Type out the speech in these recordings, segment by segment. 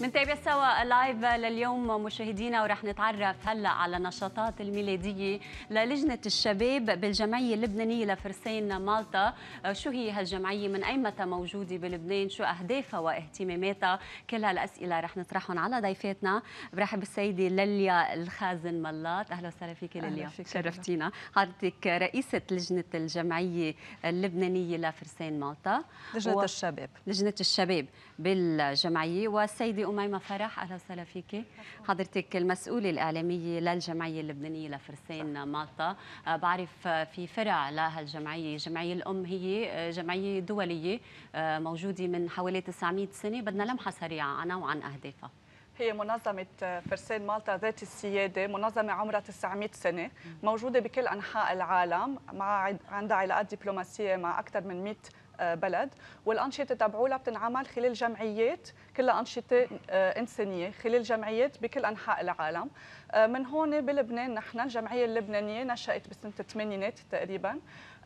منتابع سوا لايف لليوم مشاهدينا ورح نتعرف هلا على النشاطات الميلاديه للجنه الشباب بالجمعيه اللبنانيه لفرسان مالطا، آه، شو هي هالجمعيه؟ من اي متى موجوده بلبنان؟ شو اهدافها واهتماماتها؟ كل هالاسئله رح نطرحهم على ضيفاتنا، برحب السيده لليا الخازن ملاط، اهلا وسهلا فيك لليا شرفتينا، حضرتك رئيسه لجنه الجمعيه اللبنانيه لفرسان مالطا لجنه و... الشباب لجنه الشباب بالجمعية والسيدة أميمة فرح أهلا وسهلا فيك حضرتك المسؤولة الإعلامية للجمعية اللبنانية لفرسان مالطا آه، بعرف آه، في فرع لهالجمعية جمعية الأم هي آه، جمعية دولية موجودة من حوالي 900 سنة بدنا لمحة سريعة عنها وعن أهدافها هي منظمة فرسان مالطا ذات السيادة منظمة عمرها 900 سنة موجودة بكل أنحاء العالم مع عندها علاقات دبلوماسية مع أكثر من 100 آه، بلد والانشطه تبعولها بتنعمل خلال جمعيات كلها انشطه آه، انسانيه خلال جمعيات بكل انحاء العالم آه، من هون بلبنان نحن الجمعيه اللبنانيه نشات بسنه الثمانينات تقريبا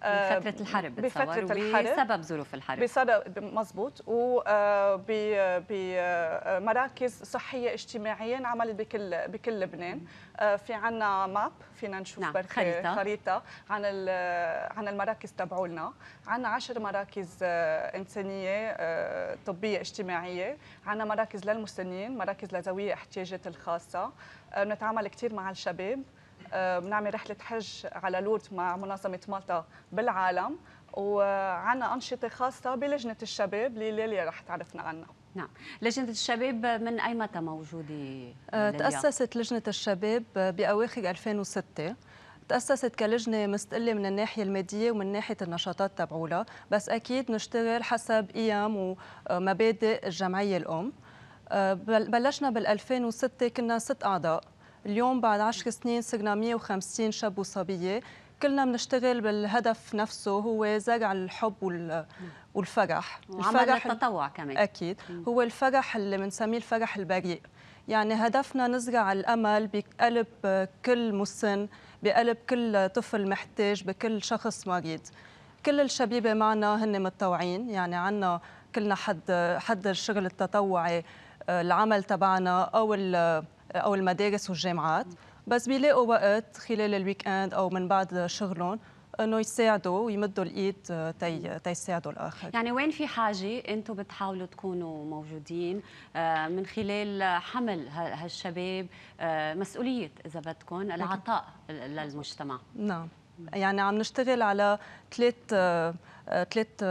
آه، بفترة الحرب بفترة الحرب بسبب ظروف الحرب بسبب و آه، بمراكز آه، صحية اجتماعية انعملت بكل بكل لبنان في عنا ماب فينا نشوف نعم. خريطة. خريطة عن عن المراكز تبعولنا عنا عشر مراكز إنسانية طبية اجتماعية عنا مراكز للمسنين مراكز لذوي احتياجات الخاصة بنتعامل كثير مع الشباب آه، بنعمل رحله حج على لورد مع منظمه مالطا بالعالم وعنا أنشطة خاصة بلجنة الشباب اللي ليليا رح تعرفنا عنها نعم لجنة الشباب من أي متى موجودة؟ آه، تأسست لجنة الشباب بأواخر 2006 تأسست كلجنة مستقلة من الناحية المادية ومن ناحية النشاطات تبعولها بس أكيد نشتغل حسب قيم ومبادئ الجمعية الأم آه، بلشنا بال2006 كنا ست أعضاء اليوم بعد عشر سنين صرنا 150 شاب وصبية كلنا بنشتغل بالهدف نفسه هو زرع الحب والفرح الفرح التطوع كمان اكيد هو الفرح اللي بنسميه الفرح البريء يعني هدفنا نزرع الامل بقلب كل مسن بقلب كل طفل محتاج بكل شخص مريض كل الشبيبه معنا هن متطوعين يعني عنا كلنا حد حد الشغل التطوعي آه، العمل تبعنا او او المدارس والجامعات بس بيلاقوا وقت خلال الويك اند او من بعد شغلهم انه يساعدوا ويمدوا الايد آه، تي تيساعدوا الاخر يعني وين في حاجه انتم بتحاولوا تكونوا موجودين آه، من خلال حمل هالشباب آه، مسؤوليه اذا بدكم العطاء للمجتمع نعم يعني عم نشتغل على ثلاث ثلاث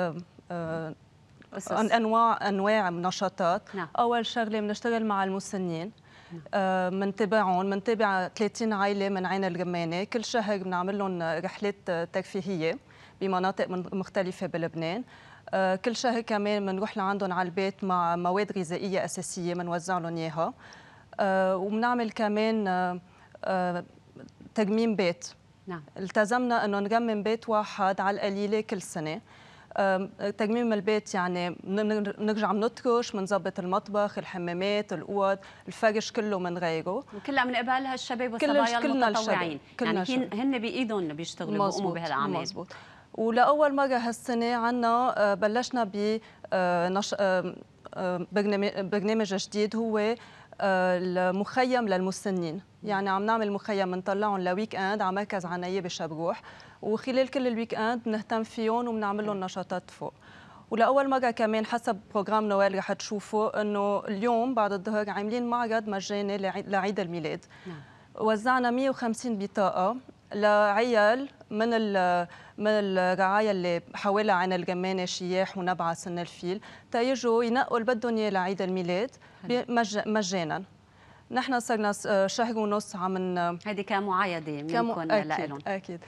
انواع انواع نشاطات نعم. اول شغله بنشتغل مع المسنين بنتابعهم آه، بنتابع 30 عائله من عين الرمانه كل شهر بنعمل لهم رحلات ترفيهيه بمناطق مختلفه بلبنان آه، كل شهر كمان بنروح لعندهم على البيت مع مواد غذائيه اساسيه بنوزع لهم اياها آه، وبنعمل كمان ترميم بيت نعم التزمنا انه نرمم بيت واحد على القليله كل سنه تجميم البيت يعني بنرجع بنطرش بنظبط المطبخ الحمامات الاوض الفرش كله بنغيره وكل عم قبل هالشباب والصبايا المتطوعين يعني كلنا يعني هن بايدهم بيشتغلوا بيقوموا بهالاعمال مزبوط ولاول مره هالسنه عنا بلشنا ب برنامج جديد هو آه، المخيم للمسنين يعني عم نعمل مخيم بنطلعهم لويك اند على مركز عنايه بشبروح وخلال كل الويك اند بنهتم فيهم وبنعمل لهم نشاطات فوق ولاول مره كمان حسب بروجرام نوال رح تشوفوا انه اليوم بعد الظهر عاملين معرض مجاني لعيد الميلاد نعم. وزعنا 150 بطاقه لعيال من من الرعايا اللي حوالي عن الجمانه شياح ونبعه سن الفيل تيجوا ينقوا اللي بدهم اياه لعيد الميلاد مجانا نحن صرنا شهر ونص عم هذه كمعايده منكم لهم اكيد اكيد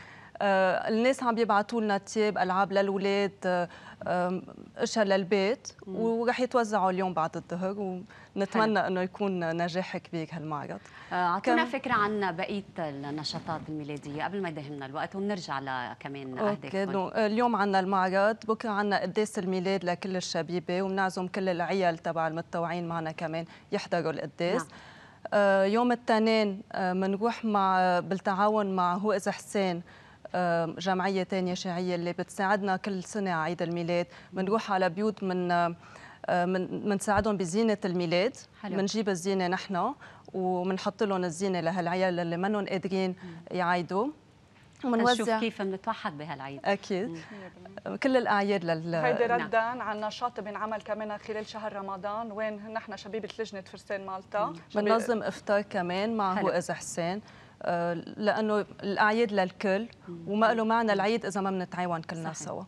آه، الناس عم يبعثوا لنا تياب العاب للاولاد آه، اشياء للبيت وراح يتوزعوا اليوم بعد الظهر ونتمنى حلو. انه يكون نجاح كبير هالمعرض آه، اعطونا كم... فكره عن بقيه النشاطات الميلاديه قبل ما يدهمنا الوقت وبنرجع لكمان اوكي اليوم عندنا المعرض بكره عندنا قداس الميلاد لكل الشبيبه وبنعزم كل العيال تبع المتطوعين معنا كمان يحضروا القداس نعم. يوم الاثنين بنروح مع بالتعاون مع هو إذا حسين جمعية تانية شيعية اللي بتساعدنا كل سنة على عيد الميلاد بنروح على بيوت من من منساعدهم بزينة الميلاد بنجيب الزينة نحن وبنحط لهم الزينة لهالعيال اللي منهم قادرين يعيدوا ونشوف كيف بنتوحد بهالعيد اكيد آه، كل الاعياد لل هيدي نعم. ردا نعم. على النشاط بينعمل كمان خلال شهر رمضان وين نحن شبيبه لجنه فرسان مالطا بننظم افطار كمان مع هو اذا حسين آه، لانه الاعياد للكل وما له معنى العيد اذا ما بنتعاون كلنا صحيح. سوا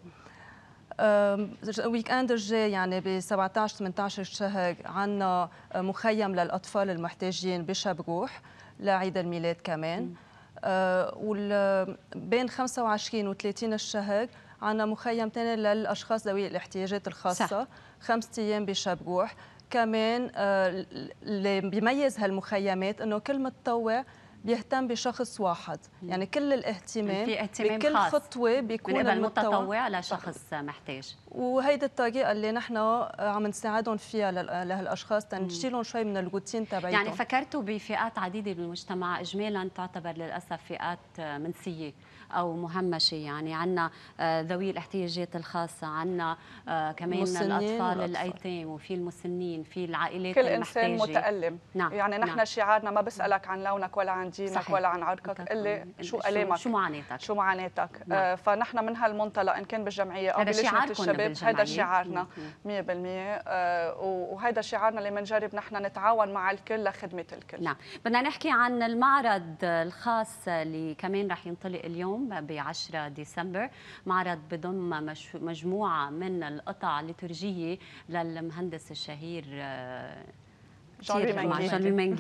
الويك اند الجاي يعني ب 17 18 شهر عندنا مخيم للاطفال المحتاجين بشبروح لعيد الميلاد كمان آه، وال بين 25 و 30 الشهر عندنا مخيم ثاني للاشخاص ذوي الاحتياجات الخاصه صح. خمس ايام بشبروح كمان آه، اللي بيميز هالمخيمات انه كل متطوع بيهتم بشخص واحد يعني كل الاهتمام في اهتمام بكل خاص. خطوه بيكون المتطوع لشخص محتاج وهيدي الطريقه اللي نحن آه، عم نساعدهم فيها آه، لهالاشخاص تنشيلهم شوي من الروتين تبعيتهم يعني فكرتوا بفئات عديده بالمجتمع اجمالا تعتبر للاسف فئات آه، منسيه او مهمشه يعني عندنا آه، ذوي الاحتياجات الخاصه عندنا آه، كمان الاطفال الايتام وفي المسنين في العائلات كل المحتاجة. انسان متالم نعم. يعني نحن نعم. شعارنا ما بسالك عن لونك ولا عن دينك صحيح. ولا عن عرقك الا شو الامك شو معاناتك شو معاناتك نعم. آه، فنحن من هالمنطلق ان كان بالجمعيه او بلجنه الشباب هذا شعارنا 100% وهذا شعارنا اللي بنجرب نحن نتعاون مع الكل لخدمه الكل نعم بدنا نحكي عن المعرض الخاص اللي كمان رح ينطلق اليوم اليوم ب 10 ديسمبر معرض بضم مجموعة من القطع الليتورجية للمهندس الشهير آه، كثير مع جان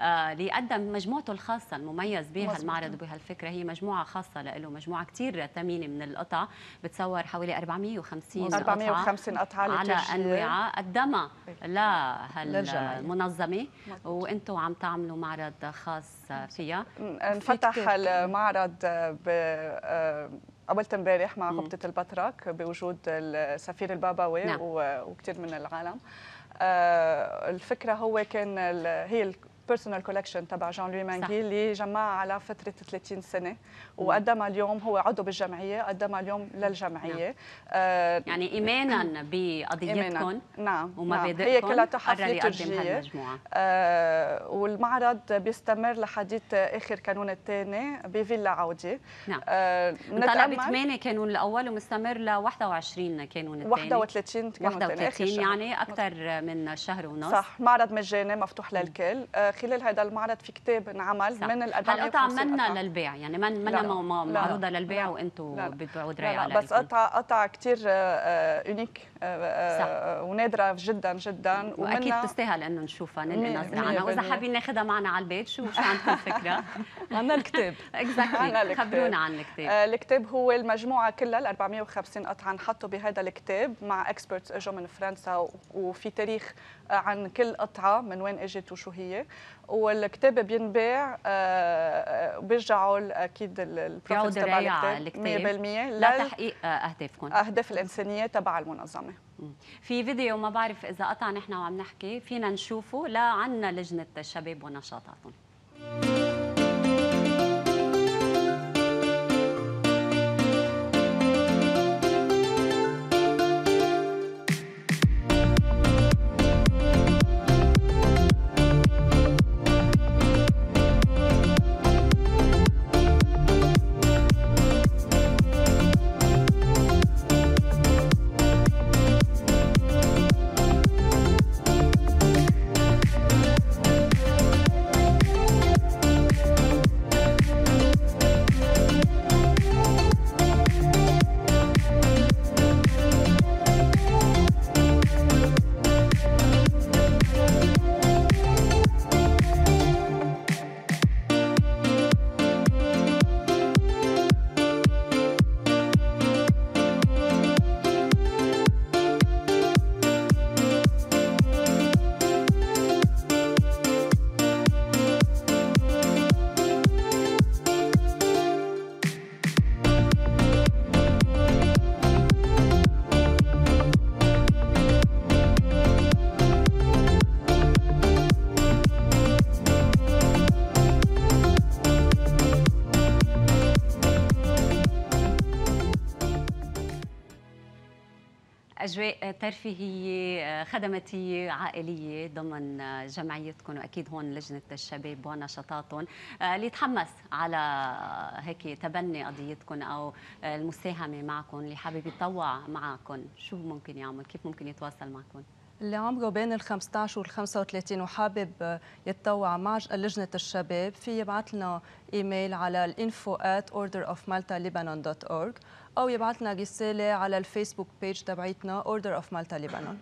آه اللي قدم مجموعته الخاصة المميز بها المعرض وبهالفكرة هي مجموعة خاصة له مجموعة كثير ثمينة من القطع بتصور حوالي 450 450 قطعة على أنواعها قدمها طيب. لهالمنظمة وأنتم عم تعملوا معرض خاص فيها انفتح المعرض ب قبل آه، امبارح مع غبطة البطرك بوجود السفير الباباوي نعم. وكثير من العالم آه، الفكره هو كان هي البيرسونال كولكشن تبع جان لوي مانجي اللي جمعها على فتره 30 سنه وقدمها اليوم هو عضو بالجمعيه قدمها اليوم للجمعيه نعم. آه يعني ايمانا بقضيتكم نعم ومبادئكم نعم. هي كلها تحفيز ترجيه آه المعرض بيستمر لحديث اخر كانون الثاني بفيلا عودي نعم آه ب 8 كانون الاول ومستمر ل 21 كانون الثاني 31 كانون 31 يعني اكثر من شهر ونص صح معرض مجاني مفتوح للكل آه خلال هذا المعرض في كتاب انعمل من القطع القطع منا للبيع يعني من منا معروضه للبيع وانتم بتبيعوا دراي عليها بس قطع قطع كثير يونيك ونادره جدا جدا واكيد تستاهل انه نشوفها نلقي نظره عنها واذا حابين ناخذها معنا على البيت شو شو عندكم فكره؟ عنا الكتاب اكزاكتلي خبرونا عن الكتاب آه، الكتاب هو المجموعه كلها ال 450 قطعه انحطوا بهذا الكتاب مع اكسبرتس اجوا من فرنسا وفي تاريخ آه، عن كل قطعه من وين اجت وشو هي والكتاب بينباع آه، بيرجعوا اكيد البروفيت تبع الكتاب 100% لتحقيق اهدافكم اهداف الانسانيه تبع المنظمه في فيديو ما بعرف اذا قطع نحن وعم نحكي فينا نشوفه لعنا لجنه الشباب ونشاطاتهم أجواء ترفيهية آه، خدماتية عائلية ضمن آه، جمعيتكم وأكيد هون لجنة الشباب ونشاطاتهم اللي آه، يتحمس على هيك تبني قضيتكم أو المساهمة معكم اللي حابب يتطوع معكم شو ممكن يعمل كيف ممكن يتواصل معكم؟ اللي عمره بين ال 15 وال 35 وحابب يتطوع مع لجنه الشباب في يبعث لنا ايميل على الانفو at lebanon.org أو يبعث لنا رسالة على الفيسبوك بيج تبعيتنا اوردر اوف مالتا لبنان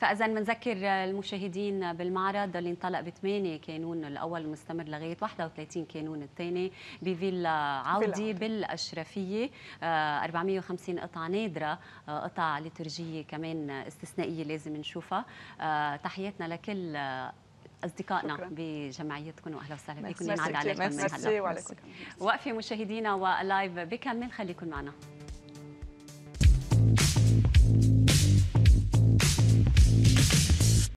فاذا بنذكر المشاهدين بالمعرض اللي انطلق ب 8 كانون الاول ومستمر لغايه 31 كانون الثاني بفيلا عودي بالاشرفيه 450 آه، قطعه نادره آه، قطع لترجيه كمان استثنائيه لازم نشوفها آه، تحياتنا لكل اصدقائنا بجمعيتكم واهلا وسهلا بكم ينعاد عليكم من هلا وقفه مشاهدينا ولايف بكمل خليكم معنا